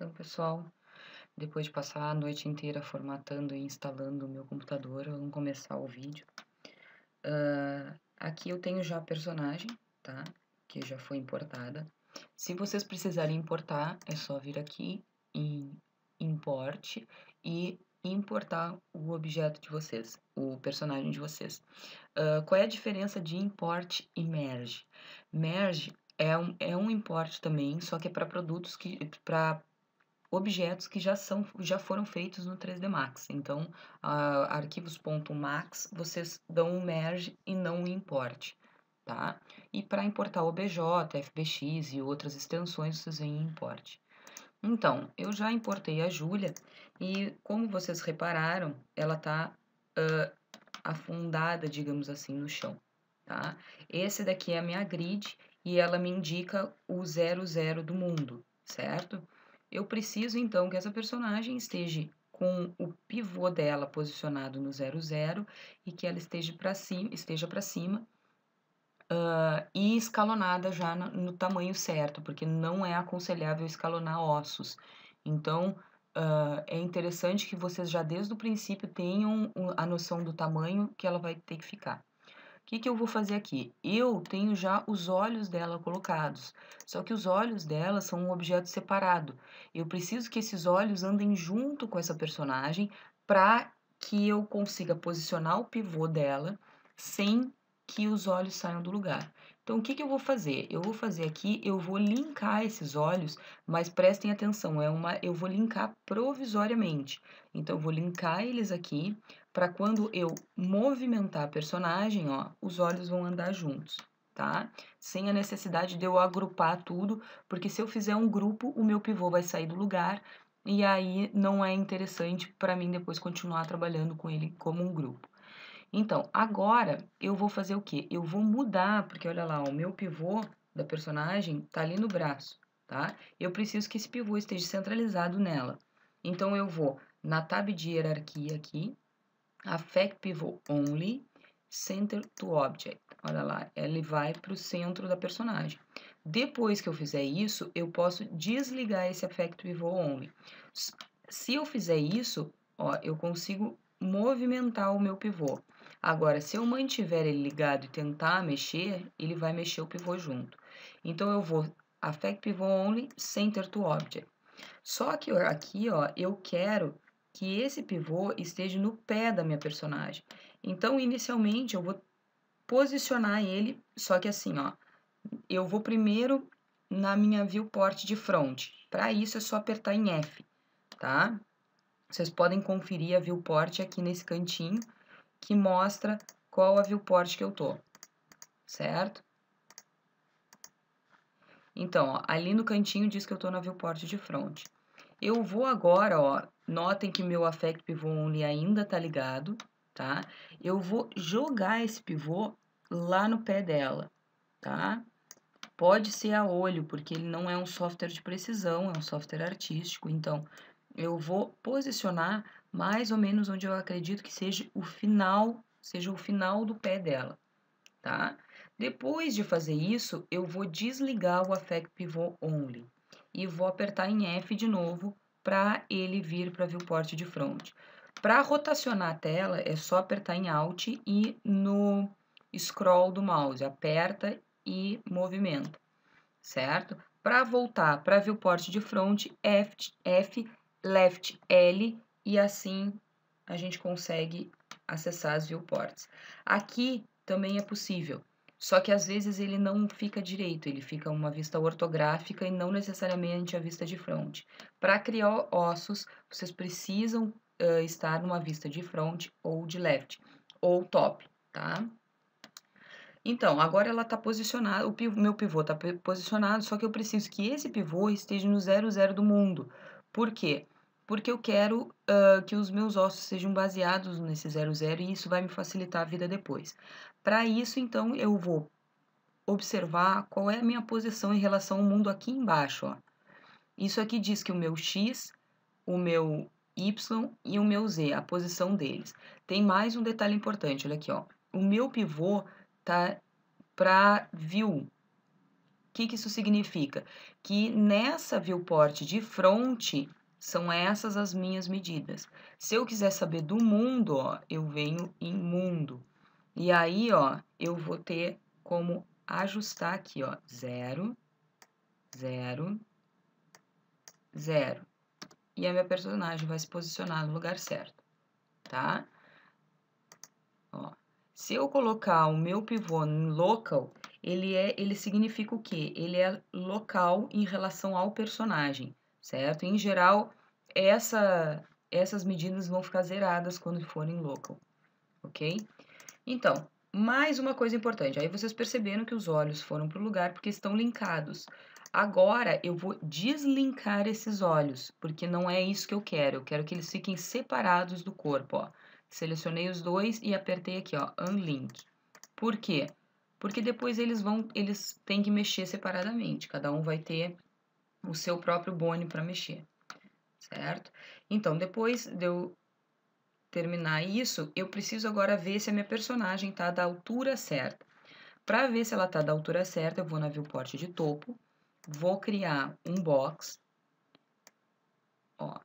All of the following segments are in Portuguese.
Então, pessoal, depois de passar a noite inteira formatando e instalando o meu computador, vamos começar o vídeo. Uh, aqui eu tenho já a personagem, tá? Que já foi importada. Se vocês precisarem importar, é só vir aqui em Import e importar o objeto de vocês, o personagem de vocês. Uh, qual é a diferença de import e merge? Merge é um, é um import também, só que é para produtos que. para objetos que já, são, já foram feitos no 3D Max. Então, uh, arquivos.max, vocês dão um merge e não um import. Tá? E para importar OBJ, FBX e outras extensões, vocês vêm em import. Então, eu já importei a Júlia e, como vocês repararam, ela está uh, afundada, digamos assim, no chão. Tá? Esse daqui é a minha grid e ela me indica o 00 do mundo, certo? eu preciso então que essa personagem esteja com o pivô dela posicionado no 00 e que ela esteja para cima, esteja para cima uh, e escalonada já no, no, tamanho certo, porque não é aconselhável escalonar ossos. Então uh, é interessante que vocês já desde o princípio tenham a noção do tamanho que ela vai ter que ficar que, que eu vou fazer aqui? Eu tenho já os olhos dela colocados, só que os olhos dela são um objeto separado. Eu preciso que esses olhos andem junto com essa personagem para que eu consiga posicionar o pivô dela sem que os olhos saiam do lugar. Então, o que, que eu vou fazer? Eu vou fazer aqui, eu vou linkar esses olhos, mas prestem atenção, é uma, eu vou linkar provisoriamente. Então, eu vou linkar eles aqui para quando eu movimentar a personagem, ó, os olhos vão andar juntos, tá? Sem a necessidade de eu agrupar tudo, porque se eu fizer um grupo, o meu pivô vai sair do lugar e aí não é interessante para mim depois continuar trabalhando com ele como um grupo. Então, agora eu vou fazer o quê? Eu vou mudar, porque olha lá, o meu pivô da personagem tá ali no braço, tá? Eu preciso que esse pivô esteja centralizado nela. Então, eu vou na tab de hierarquia aqui, affect pivot only center to object. Olha lá, ele vai para o centro da personagem. Depois que eu fizer isso, eu posso desligar esse affect pivot only. Se eu fizer isso, ó, eu consigo movimentar o meu pivô. Agora, se eu mantiver ele ligado e tentar mexer, ele vai mexer o pivô junto. Então, eu vou affect pivot only, center to object. Só que aqui, ó, eu quero que esse pivô esteja no pé da minha personagem. Então, inicialmente, eu vou posicionar ele, só que assim, ó, eu vou primeiro na minha viewport de front. Para isso, é só apertar em F, tá? Vocês podem conferir a viewport aqui nesse cantinho, que mostra qual a viewport que eu tô, certo? Então, ó, ali no cantinho diz que eu tô na viewport de front. Eu vou agora, ó, notem que meu affect pivô only ainda tá ligado, tá? Eu vou jogar esse pivô lá no pé dela, tá? Pode ser a olho, porque ele não é um software de precisão, é um software artístico, então eu vou posicionar mais ou menos onde eu acredito que seja o final, seja o final do pé dela, tá? Depois de fazer isso, eu vou desligar o affect pivô only, e vou apertar em F de novo para ele vir para viewport de front. Para rotacionar a tela, é só apertar em Alt e no scroll do mouse. Aperta e movimenta, certo? Para voltar para viewport de front, F, F, Left, L e assim a gente consegue acessar as viewports. Aqui também é possível só que às vezes ele não fica direito, ele fica uma vista ortográfica e não necessariamente a vista de fronte. Para criar ossos, vocês precisam uh, estar numa vista de front ou de left, ou top, tá? Então, agora ela está posicionada, o pivô, meu pivô está posicionado, só que eu preciso que esse pivô esteja no zero zero do mundo. Por quê? Porque porque eu quero uh, que os meus ossos sejam baseados nesse 00 e isso vai me facilitar a vida depois. Para isso, então, eu vou observar qual é a minha posição em relação ao mundo aqui embaixo. Ó. Isso aqui diz que o meu X, o meu Y e o meu Z, a posição deles. Tem mais um detalhe importante, olha aqui, ó. O meu pivô tá para view. O que, que isso significa? Que nessa viewport de frente são essas as minhas medidas. Se eu quiser saber do mundo, ó, eu venho em mundo. E aí, ó, eu vou ter como ajustar aqui, ó, zero, zero, zero. E a minha personagem vai se posicionar no lugar certo, tá? Ó, se eu colocar o meu pivô em local, ele, é, ele significa o quê? Ele é local em relação ao personagem certo? Em geral, essa, essas medidas vão ficar zeradas quando forem local, ok? Então, mais uma coisa importante. Aí vocês perceberam que os olhos foram para o lugar porque estão linkados. Agora eu vou deslinkar esses olhos, porque não é isso que eu quero. Eu quero que eles fiquem separados do corpo, ó. Selecionei os dois e apertei aqui, ó, unlink. Por quê? Porque depois eles vão, eles têm que mexer separadamente. Cada um vai ter o seu próprio bone para mexer, certo? Então, depois de eu terminar isso, eu preciso agora ver se a minha personagem está da altura certa. Para ver se ela está da altura certa, eu vou na viewport de topo, vou criar um box, ó,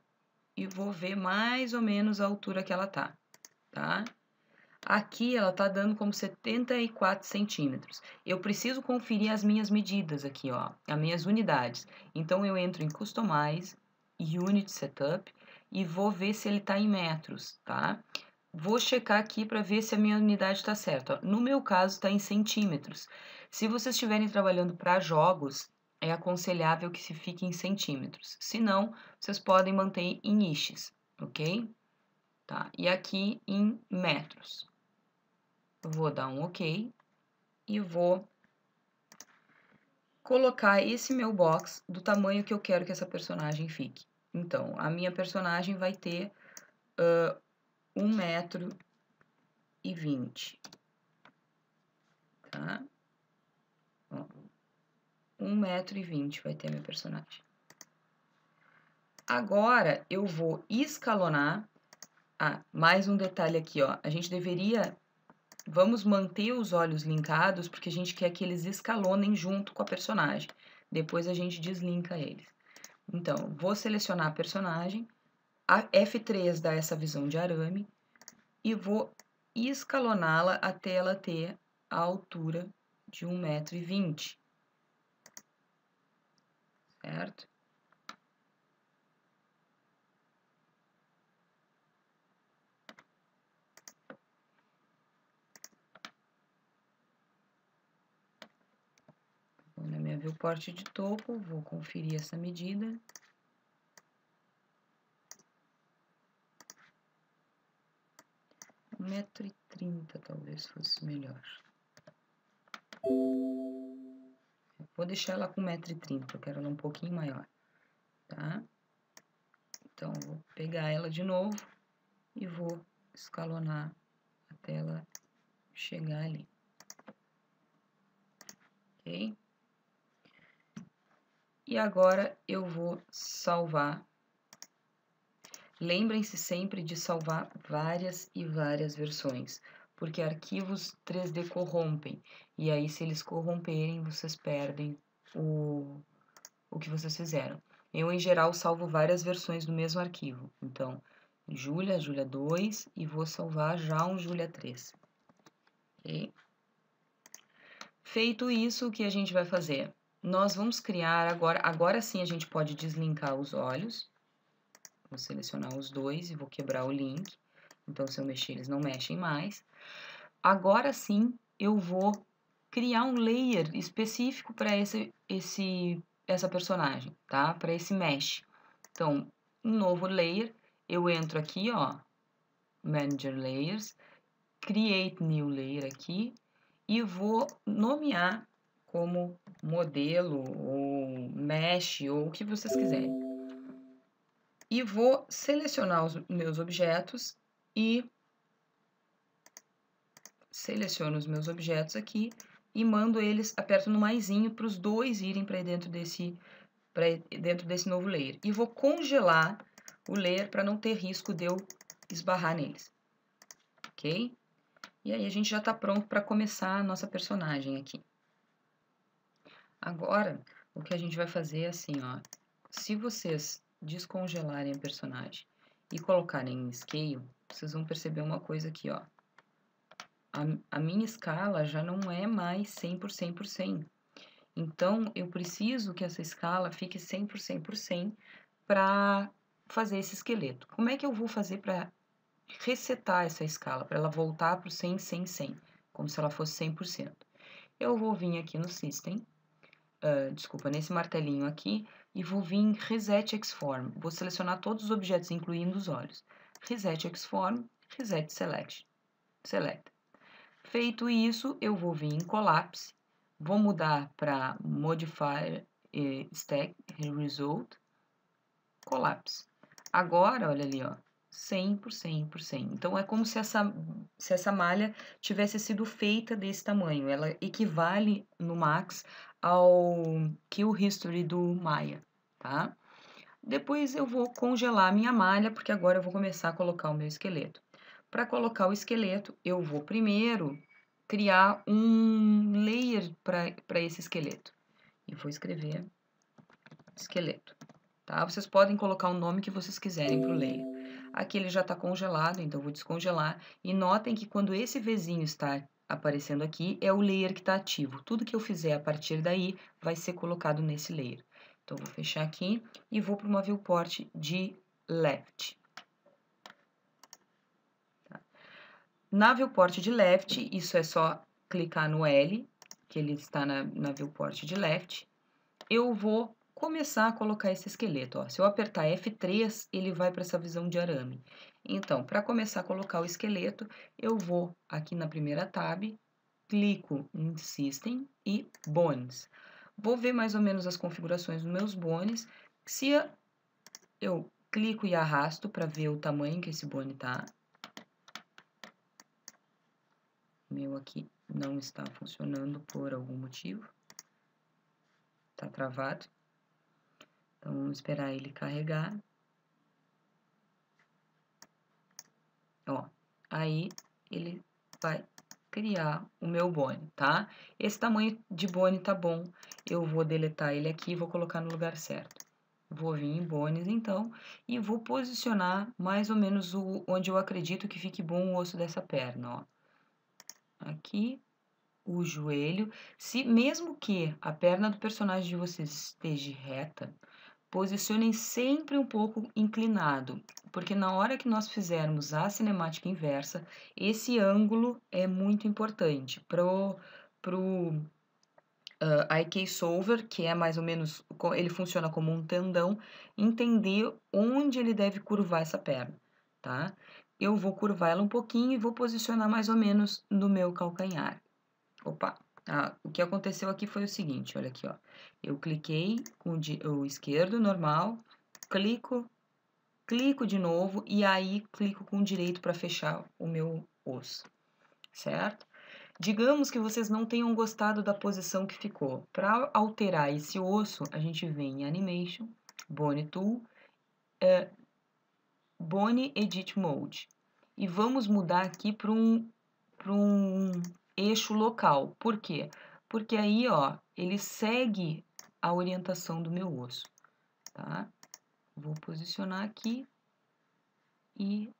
e vou ver mais ou menos a altura que ela tá, tá? Aqui ela está dando como 74 centímetros. Eu preciso conferir as minhas medidas aqui, ó, as minhas unidades. Então eu entro em Customize, Unit Setup e vou ver se ele está em metros, tá? Vou checar aqui para ver se a minha unidade está certa. No meu caso está em centímetros. Se vocês estiverem trabalhando para jogos, é aconselhável que se fique em centímetros. Se não, vocês podem manter em niches, ok? Tá? E aqui em metros vou dar um OK e vou colocar esse meu box do tamanho que eu quero que essa personagem fique. Então, a minha personagem vai ter uh, 1 metro e 20. Tá? 1 metro e 20 vai ter a minha personagem. Agora, eu vou escalonar... Ah, mais um detalhe aqui, ó. A gente deveria vamos manter os olhos linkados porque a gente quer que eles escalonem junto com a personagem. Depois a gente deslinka eles. Então, vou selecionar a personagem, a F3 dá essa visão de arame e vou escaloná-la até ela ter a altura de 1,20m. Certo? Na minha viewport de topo, vou conferir essa medida. Um metro e trinta talvez fosse melhor. Vou deixar ela com um metro e trinta, eu quero ela um pouquinho maior, tá? Então, vou pegar ela de novo e vou escalonar até ela chegar ali. Ok? E agora eu vou salvar. Lembrem-se sempre de salvar várias e várias versões, porque arquivos 3D corrompem. E aí, se eles corromperem, vocês perdem o, o que vocês fizeram. Eu, em geral, salvo várias versões do mesmo arquivo. Então, Julia, Julia 2 e vou salvar já um Julia 3. Okay? Feito isso, o que a gente vai fazer? nós vamos criar agora, agora sim a gente pode deslinkar os olhos. Vou selecionar os dois e vou quebrar o link. Então, se eu mexer, eles não mexem mais. Agora sim, eu vou criar um layer específico para esse, esse, essa personagem, tá? Para esse mesh. Então, um novo layer, eu entro aqui, ó, Manager Layers, Create New Layer aqui, e vou nomear como modelo ou mesh ou o que vocês quiserem. E vou selecionar os meus objetos e seleciono os meus objetos aqui e mando eles, aperto no maisinho para os dois irem para dentro desse para dentro desse novo layer. E vou congelar o layer para não ter risco de eu esbarrar neles. OK? E aí a gente já está pronto para começar a nossa personagem aqui. Agora, o que a gente vai fazer é assim, ó. Se vocês descongelarem a personagem e colocarem em scale, vocês vão perceber uma coisa aqui, ó. A, a minha escala já não é mais 100 por 100 por 100. Então, eu preciso que essa escala fique 100 por 100 por 100 para fazer esse esqueleto. Como é que eu vou fazer para resetar essa escala, para ela voltar para o 100, 100, 100, como se ela fosse 100%? Eu vou vir aqui no System, ah, desculpa, nesse martelinho aqui e vou vir em Reset Xform. Vou selecionar todos os objetos, incluindo os olhos. Reset Xform, Reset Select. Select. Feito isso, eu vou vir em Collapse, vou mudar para Modifier eh, Stack Result, Collapse. Agora, olha ali, ó, 100 por por 100. Então, é como se essa, se essa malha tivesse sido feita desse tamanho. Ela equivale, no max, ao Kill History do Maia, tá? Depois eu vou congelar minha malha, porque agora eu vou começar a colocar o meu esqueleto. Para colocar o esqueleto, eu vou primeiro criar um layer para esse esqueleto. E vou escrever esqueleto, tá? Vocês podem colocar o nome que vocês quiserem para o layer. Aqui ele já está congelado, então eu vou descongelar. E notem que quando esse vizinho está aparecendo aqui é o layer que está ativo. Tudo que eu fizer a partir daí vai ser colocado nesse layer. Então, vou fechar aqui e vou para uma viewport de left. Tá. Na viewport de left, isso é só clicar no L, que ele está na, na viewport de left. Eu vou começar a colocar esse esqueleto. Ó. Se eu apertar F3, ele vai para essa visão de arame. Então, para começar a colocar o esqueleto, eu vou aqui na primeira tab, clico em System e Bones. Vou ver mais ou menos as configurações dos meus bones. Se eu clico e arrasto para ver o tamanho que esse bone O tá. Meu aqui não está funcionando por algum motivo. Está travado. Então, vamos esperar ele carregar. Ó, aí ele vai criar o meu bone, tá? Esse tamanho de bone tá bom, eu vou deletar ele aqui e vou colocar no lugar certo. Vou vir em bones, então, e vou posicionar mais ou menos o, onde eu acredito que fique bom o osso dessa perna, ó. Aqui, o joelho. Se mesmo que a perna do personagem de vocês esteja reta, Posicionem sempre um pouco inclinado, porque na hora que nós fizermos a cinemática inversa, esse ângulo é muito importante para o uh, ah, IK Solver, que é mais ou menos, ele funciona como um tendão, entender onde ele deve curvar essa perna, tá? Eu vou curvar ela um pouquinho e vou posicionar mais ou menos no meu calcanhar. Opa! Ah, o que aconteceu aqui foi o seguinte, olha aqui, ó. Eu cliquei com o esquerdo, normal, clico, clico de novo e aí clico com o direito para fechar o meu osso, certo? Digamos que vocês não tenham gostado da posição que ficou. Para alterar esse osso, a gente vem em Animation, Bone Tool, é, Bone Edit Mode. E vamos mudar aqui para um, para um eixo local. Por quê? Porque aí, ó, ele segue a orientação do meu osso, tá? Vou posicionar aqui e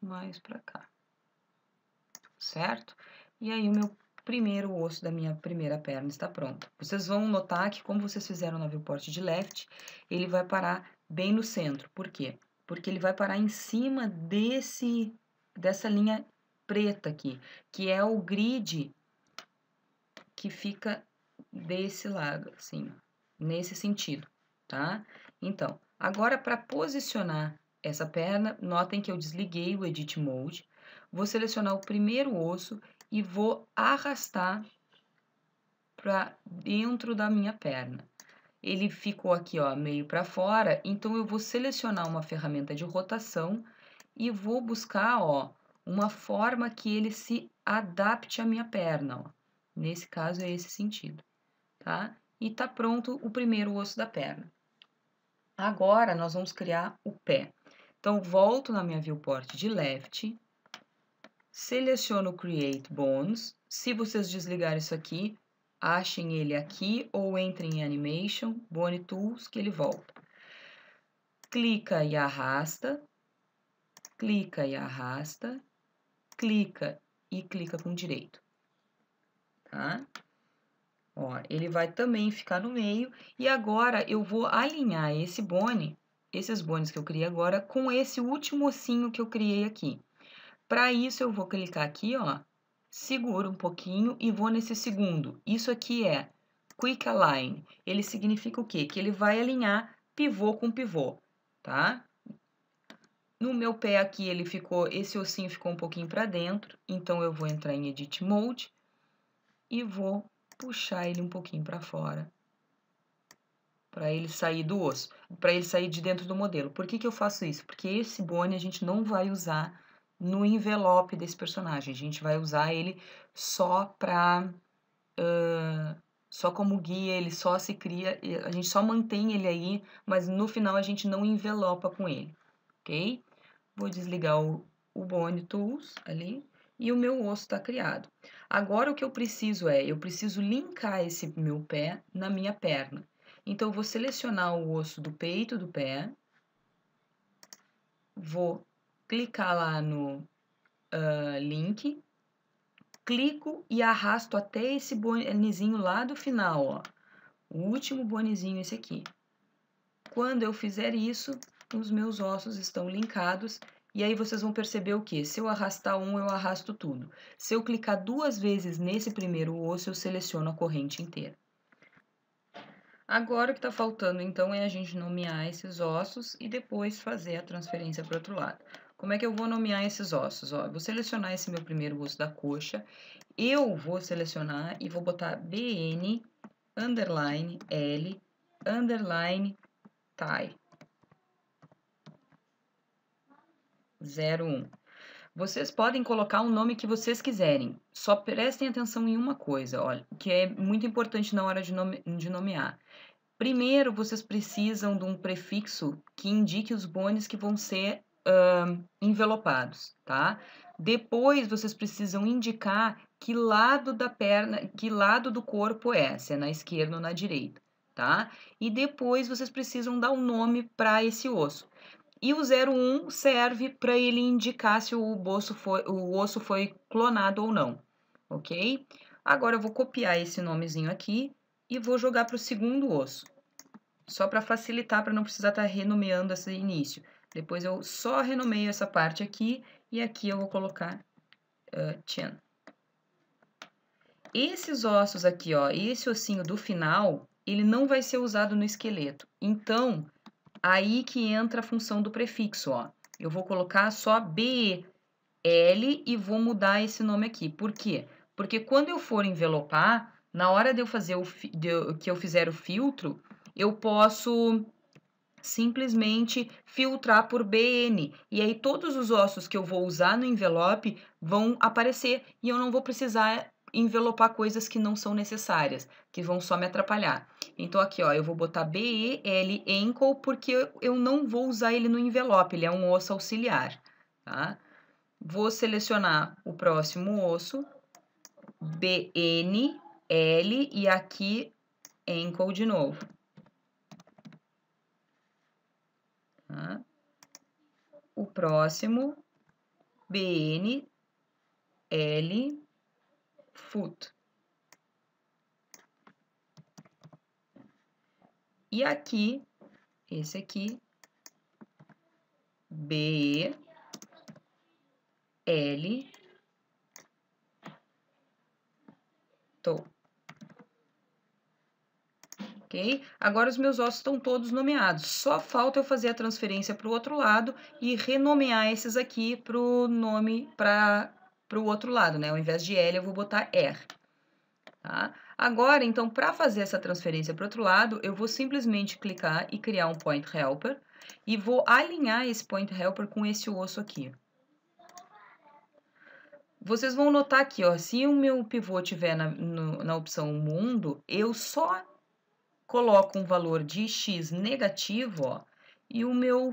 mais para cá, certo? E aí, o meu primeiro osso da minha primeira perna está pronto. Vocês vão notar que, como vocês fizeram no viewport de left, ele vai parar bem no centro. Por quê? Porque ele vai parar em cima desse, dessa linha preta aqui, que é o grid que fica desse lado, assim, nesse sentido, tá? Então, agora para posicionar essa perna, notem que eu desliguei o Edit Mode, vou selecionar o primeiro osso e vou arrastar para dentro da minha perna. Ele ficou aqui, ó, meio para fora, então eu vou selecionar uma ferramenta de rotação e vou buscar, ó, uma forma que ele se adapte à minha perna. Ó. Nesse caso é esse sentido, tá? E tá pronto o primeiro osso da perna. Agora nós vamos criar o pé. Então volto na minha viewport de left, seleciono create bones. Se vocês desligarem isso aqui, achem ele aqui ou entrem em animation, bone tools que ele volta. Clica e arrasta, clica e arrasta clica e clica com direito. Tá? Ó, ele vai também ficar no meio e agora eu vou alinhar esse bone, esses bones que eu criei agora, com esse último ossinho que eu criei aqui. Para isso, eu vou clicar aqui, ó, seguro um pouquinho e vou nesse segundo. Isso aqui é Quick Align. Ele significa o quê? Que ele vai alinhar pivô com pivô, tá? No meu pé aqui ele ficou, esse ossinho ficou um pouquinho para dentro, então eu vou entrar em Edit Mode e vou puxar ele um pouquinho para fora, para ele sair do osso, para ele sair de dentro do modelo. Por que, que eu faço isso? Porque esse bone a gente não vai usar no envelope desse personagem, a gente vai usar ele só para... Uh, só como guia, ele só se cria, a gente só mantém ele aí, mas no final a gente não envelopa com ele, ok? Vou desligar o, o Bone Tools ali e o meu osso está criado. Agora o que eu preciso é, eu preciso linkar esse meu pé na minha perna. Então eu vou selecionar o osso do peito do pé, vou clicar lá no uh, link, clico e arrasto até esse bonezinho lá do final, ó. O último bonezinho esse aqui. Quando eu fizer isso, os meus ossos estão linkados e aí vocês vão perceber o que? Se eu arrastar um, eu arrasto tudo. Se eu clicar duas vezes nesse primeiro osso, eu seleciono a corrente inteira. Agora o que está faltando, então, é a gente nomear esses ossos e depois fazer a transferência para o outro lado. Como é que eu vou nomear esses ossos? Ó, vou selecionar esse meu primeiro osso da coxa, eu vou selecionar e vou botar BN, underline, L, underline, TIE. 01. Vocês podem colocar o nome que vocês quiserem. Só prestem atenção em uma coisa, olha, que é muito importante na hora de, nome, de nomear. Primeiro, vocês precisam de um prefixo que indique os bônus que vão ser uh, envelopados, tá? Depois, vocês precisam indicar que lado da perna, que lado do corpo é, se é na esquerda ou na direita, tá? E depois, vocês precisam dar um nome para esse osso. E o 01 serve para ele indicar se o osso, foi, o osso foi clonado ou não, ok? Agora eu vou copiar esse nomezinho aqui e vou jogar para o segundo osso, só para facilitar, para não precisar estar tá renomeando esse início. Depois eu só renomeio essa parte aqui e aqui eu vou colocar uh, Esses ossos aqui, ó, esse ossinho do final, ele não vai ser usado no esqueleto. Então, Aí que entra a função do prefixo, ó. Eu vou colocar só BL e vou mudar esse nome aqui. Por quê? Porque quando eu for envelopar, na hora de eu fazer o de eu, que eu fizer o filtro, eu posso simplesmente filtrar por BN. E aí todos os ossos que eu vou usar no envelope vão aparecer e eu não vou precisar envelopar coisas que não são necessárias, que vão só me atrapalhar. Então aqui, ó, eu vou botar BEL ankle porque eu não vou usar ele no envelope, ele é um osso auxiliar, tá? Vou selecionar o próximo osso, N L e aqui ankle de novo. Tá? O próximo, N L, foot. E aqui, esse aqui, B, L, Tô. Ok? Agora os meus ossos estão todos nomeados. Só falta eu fazer a transferência para o outro lado e renomear esses aqui para o nome para o outro lado, né? Ao invés de L, eu vou botar R. Tá? Agora, então, para fazer essa transferência para o outro lado, eu vou simplesmente clicar e criar um Point Helper e vou alinhar esse Point Helper com esse osso aqui. Vocês vão notar aqui ó, se o meu pivô tiver na, na opção mundo, eu só coloco um valor de x negativo, ó, e o meu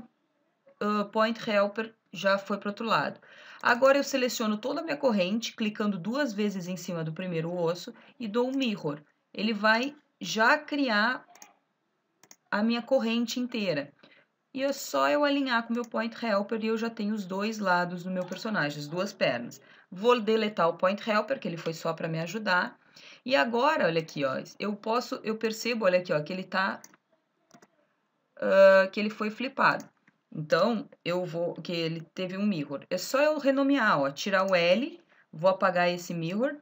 uh, Point Helper já foi para o outro lado. Agora eu seleciono toda a minha corrente, clicando duas vezes em cima do primeiro osso e dou um mirror. Ele vai já criar a minha corrente inteira. E é só eu alinhar com o meu Point Helper e eu já tenho os dois lados do meu personagem, as duas pernas. Vou deletar o Point Helper, que ele foi só para me ajudar. E agora, olha aqui, ó, eu posso, eu percebo, olha aqui, ó, que ele tá, uh, que ele foi flipado. Então, eu vou, que ele teve um mirror. É só eu renomear, ó, tirar o L, vou apagar esse mirror,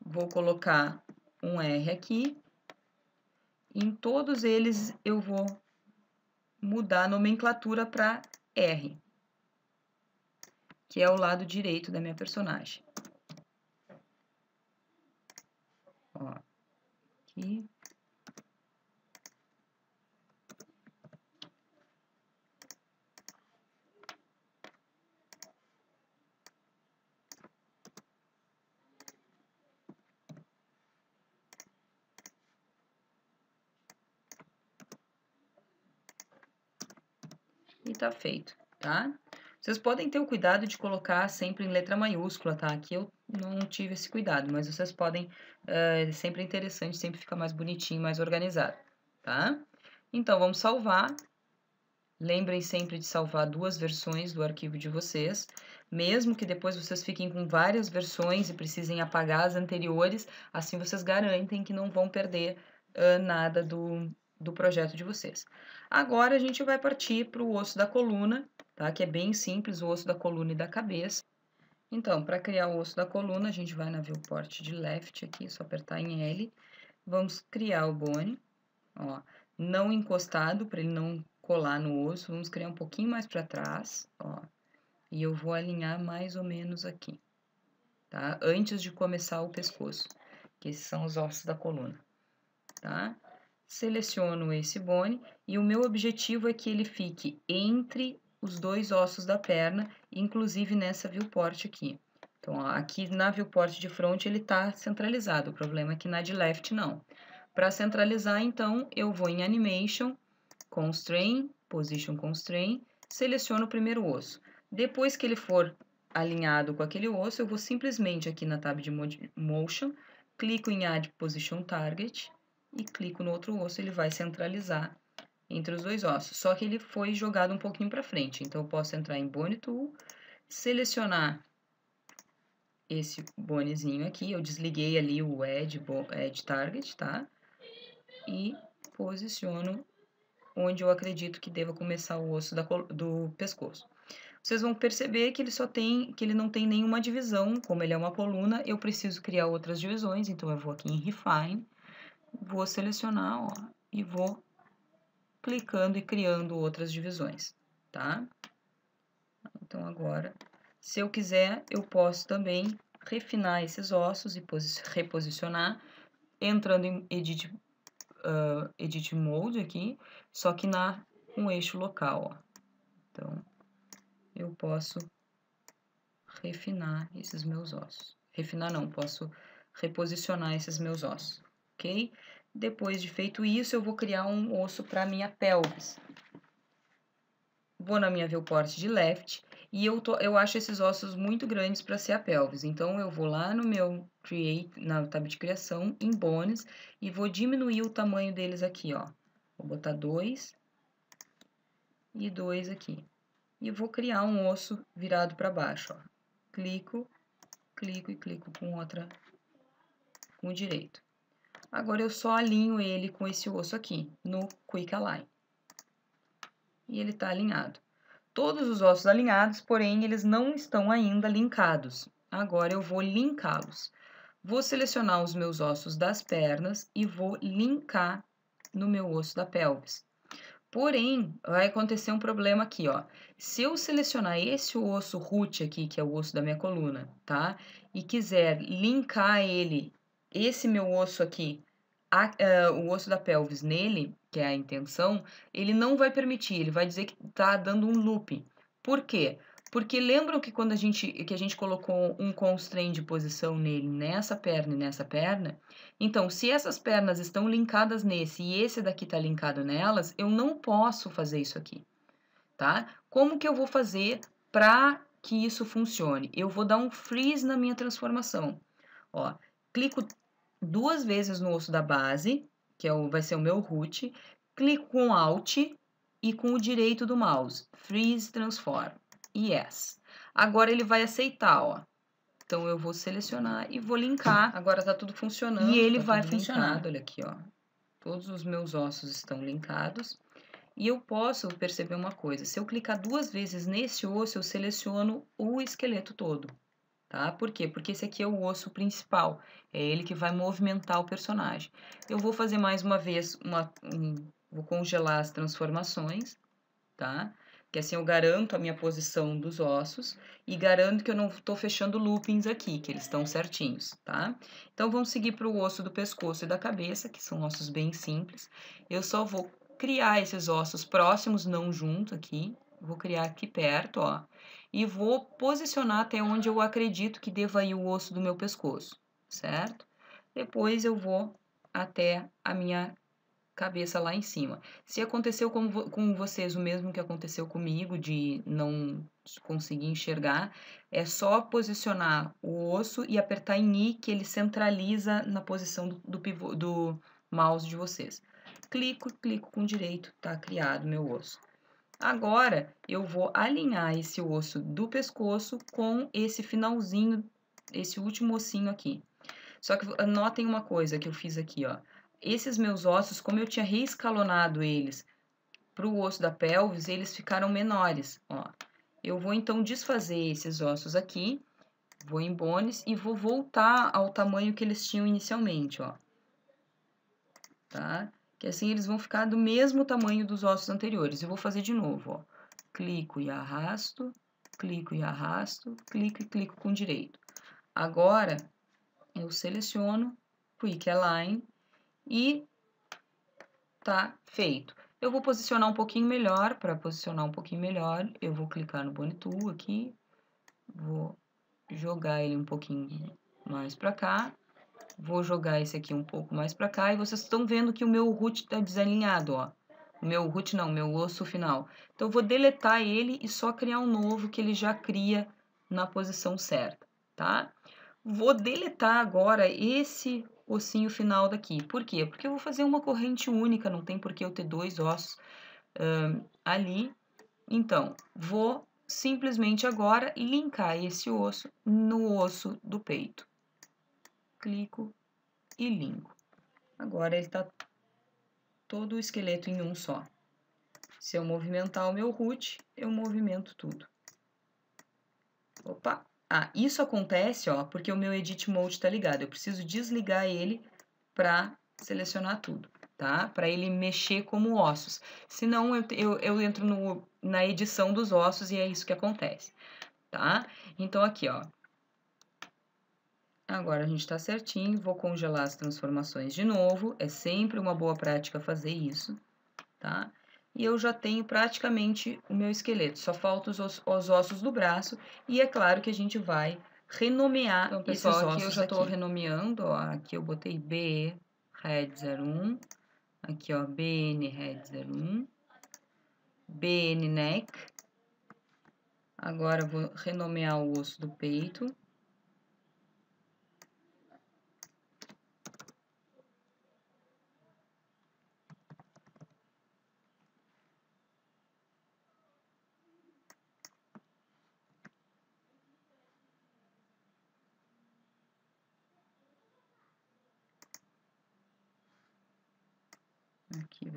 vou colocar um R aqui. Em todos eles, eu vou mudar a nomenclatura para R, que é o lado direito da minha personagem. Ó, aqui. está feito, tá? Vocês podem ter o cuidado de colocar sempre em letra maiúscula, tá? Aqui eu não tive esse cuidado, mas vocês podem, eh, é sempre interessante, sempre fica mais bonitinho, mais organizado, tá? Então, vamos salvar. Lembrem sempre de salvar duas versões do arquivo de vocês. Mesmo que depois vocês fiquem com várias versões e precisem apagar as anteriores, assim vocês garantem que não vão perder uh, nada do, do projeto de vocês. Agora a gente vai partir para o osso da coluna, tá? Que é bem simples, o osso da coluna e da cabeça. Então, para criar o osso da coluna, a gente vai na viewport de left aqui, só apertar em L. Vamos criar o bone, ó, não encostado, para ele não colar no osso. Vamos criar um pouquinho mais para trás, ó. E eu vou alinhar mais ou menos aqui, tá? Antes de começar o pescoço, que esses são os ossos da coluna, tá? seleciono esse bone e o meu objetivo é que ele fique entre os dois ossos da perna, inclusive nessa viewport aqui. Então, ó, aqui na viewport de front ele está centralizado, o problema é que na de left não. Para centralizar, então, eu vou em Animation, Constrain, Position Constrain, seleciono o primeiro osso. Depois que ele for alinhado com aquele osso, eu vou simplesmente aqui na tab de Motion, clico em Add Position Target, e clico no outro osso, ele vai centralizar entre os dois ossos. Só que ele foi jogado um pouquinho para frente, então eu posso entrar em Bone Tool, selecionar esse bonezinho aqui, eu desliguei ali o Edge, Target, tá? E posiciono onde eu acredito que deva começar o osso da, do pescoço. Vocês vão perceber que ele só tem, que ele não tem nenhuma divisão, como ele é uma coluna, eu preciso criar outras divisões, então eu vou aqui em Refine, vou selecionar ó, e vou clicando e criando outras divisões, tá? Então, agora, se eu quiser, eu posso também refinar esses ossos e reposicionar, entrando em Edit, uh, edit Mode aqui, só que na um eixo local, ó. Então, eu posso refinar esses meus ossos. Refinar não, posso reposicionar esses meus ossos ok? Depois de feito isso, eu vou criar um osso para minha pelvis. Vou na minha viewport de left e eu, tô, eu acho esses ossos muito grandes para ser a pelvis. Então, eu vou lá no meu create, na tab de criação, em bones, e vou diminuir o tamanho deles aqui, ó. Vou botar dois e dois aqui. E vou criar um osso virado para baixo, ó. Clico, clico e clico com outra, com o direito. Agora eu só alinho ele com esse osso aqui, no Quick Align. E ele está alinhado. Todos os ossos alinhados, porém, eles não estão ainda linkados. Agora eu vou linká-los. Vou selecionar os meus ossos das pernas e vou linkar no meu osso da pelvis. Porém, vai acontecer um problema aqui, ó. Se eu selecionar esse osso root aqui, que é o osso da minha coluna, tá? E quiser linkar ele esse meu osso aqui, a, uh, o osso da pelvis nele, que é a intenção, ele não vai permitir, ele vai dizer que está dando um loop. Por quê? Porque lembram que quando a gente, que a gente colocou um constraint de posição nele, nessa perna e nessa perna? Então, se essas pernas estão linkadas nesse e esse daqui está linkado nelas, eu não posso fazer isso aqui, tá? Como que eu vou fazer para que isso funcione? Eu vou dar um freeze na minha transformação. Ó, clico duas vezes no osso da base, que é o, vai ser o meu root, clico com Alt e com o direito do mouse, Freeze Transform, Yes. Agora ele vai aceitar, ó. Então eu vou selecionar e vou linkar. Agora tá tudo funcionando. E ele tá vai funcionar. olha aqui, ó. Todos os meus ossos estão linkados. E eu posso perceber uma coisa, se eu clicar duas vezes nesse osso, eu seleciono o esqueleto todo tá? Por quê? Porque esse aqui é o osso principal, é ele que vai movimentar o personagem. Eu vou fazer mais uma vez, uma, um, vou congelar as transformações, tá? Que assim eu garanto a minha posição dos ossos e garanto que eu não estou fechando loopings aqui, que eles estão certinhos, tá? Então, vamos seguir para o osso do pescoço e da cabeça, que são ossos bem simples. Eu só vou criar esses ossos próximos, não junto aqui. Vou criar aqui perto, ó e vou posicionar até onde eu acredito que deva ir o osso do meu pescoço, certo? Depois eu vou até a minha cabeça lá em cima. Se aconteceu com, com vocês o mesmo que aconteceu comigo, de não conseguir enxergar, é só posicionar o osso e apertar em I, que ele centraliza na posição do, do, pivô, do mouse de vocês. Clico, clico com direito, tá criado meu osso. Agora, eu vou alinhar esse osso do pescoço com esse finalzinho, esse último ossinho aqui. Só que notem uma coisa que eu fiz aqui, ó. Esses meus ossos, como eu tinha reescalonado eles para o osso da pelvis, eles ficaram menores, ó. Eu vou, então, desfazer esses ossos aqui, vou em bones e vou voltar ao tamanho que eles tinham inicialmente, ó. Tá? que assim eles vão ficar do mesmo tamanho dos ossos anteriores. Eu vou fazer de novo, ó. Clico e arrasto, clico e arrasto, clico e clico com direito. Agora, eu seleciono Quick Align e tá feito. Eu vou posicionar um pouquinho melhor, para posicionar um pouquinho melhor, eu vou clicar no bonito aqui, vou jogar ele um pouquinho mais para cá, Vou jogar esse aqui um pouco mais para cá e vocês estão vendo que o meu root está desalinhado, ó. O meu root não, meu osso final. Então, eu vou deletar ele e só criar um novo que ele já cria na posição certa, tá? Vou deletar agora esse ossinho final daqui. Por quê? Porque eu vou fazer uma corrente única, não tem por que eu ter dois ossos um, ali. Então, vou simplesmente agora linkar esse osso no osso do peito clico e linko. Agora ele está todo o esqueleto em um só. Se eu movimentar o meu root, eu movimento tudo. Opa! Ah, isso acontece, ó, porque o meu Edit Mode está ligado. Eu preciso desligar ele para selecionar tudo, tá? Para ele mexer como ossos. Senão, eu, eu, eu entro no, na edição dos ossos e é isso que acontece, tá? Então, aqui, ó, Agora a gente está certinho, vou congelar as transformações de novo, é sempre uma boa prática fazer isso, tá? E eu já tenho praticamente o meu esqueleto, só falta os, os, ossos do braço, e é claro que a gente vai renomear então, pessoal, esses ossos aqui eu já estou renomeando, ó, aqui eu botei B, red 01, aqui ó, BN red 01, BN neck, agora vou renomear o osso do peito,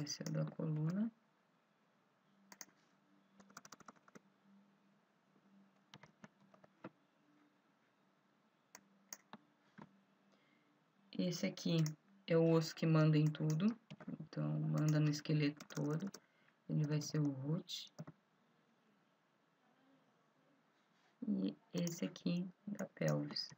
desceu da coluna. Esse aqui é o osso que manda em tudo, então manda no esqueleto todo, ele vai ser o root. E esse aqui da pelvis.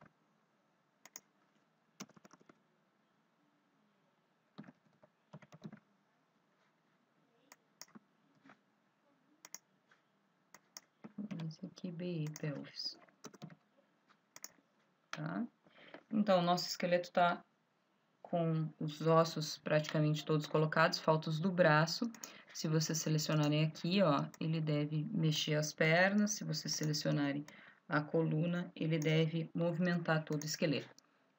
QBI, pelvis. Tá? Então, nosso esqueleto está com os ossos praticamente todos colocados, falta os do braço. Se vocês selecionarem aqui, ó, ele deve mexer as pernas. Se vocês selecionarem a coluna, ele deve movimentar todo o esqueleto,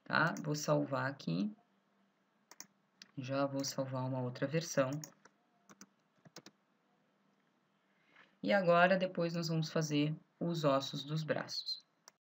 tá? Vou salvar aqui. Já vou salvar uma outra versão. E agora, depois, nós vamos fazer os ossos dos braços.